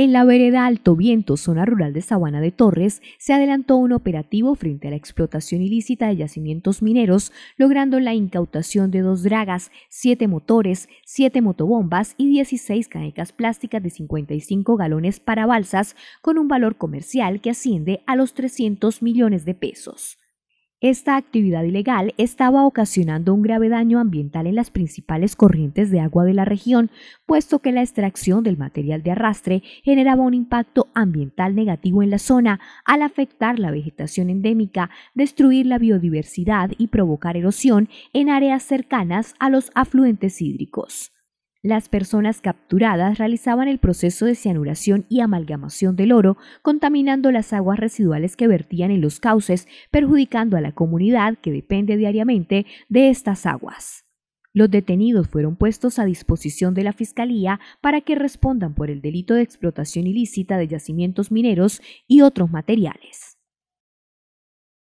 En la vereda Alto Viento, zona rural de Sabana de Torres, se adelantó un operativo frente a la explotación ilícita de yacimientos mineros, logrando la incautación de dos dragas, siete motores, siete motobombas y dieciséis canecas plásticas de 55 galones para balsas, con un valor comercial que asciende a los 300 millones de pesos. Esta actividad ilegal estaba ocasionando un grave daño ambiental en las principales corrientes de agua de la región, puesto que la extracción del material de arrastre generaba un impacto ambiental negativo en la zona al afectar la vegetación endémica, destruir la biodiversidad y provocar erosión en áreas cercanas a los afluentes hídricos. Las personas capturadas realizaban el proceso de cianuración y amalgamación del oro, contaminando las aguas residuales que vertían en los cauces, perjudicando a la comunidad que depende diariamente de estas aguas. Los detenidos fueron puestos a disposición de la Fiscalía para que respondan por el delito de explotación ilícita de yacimientos mineros y otros materiales.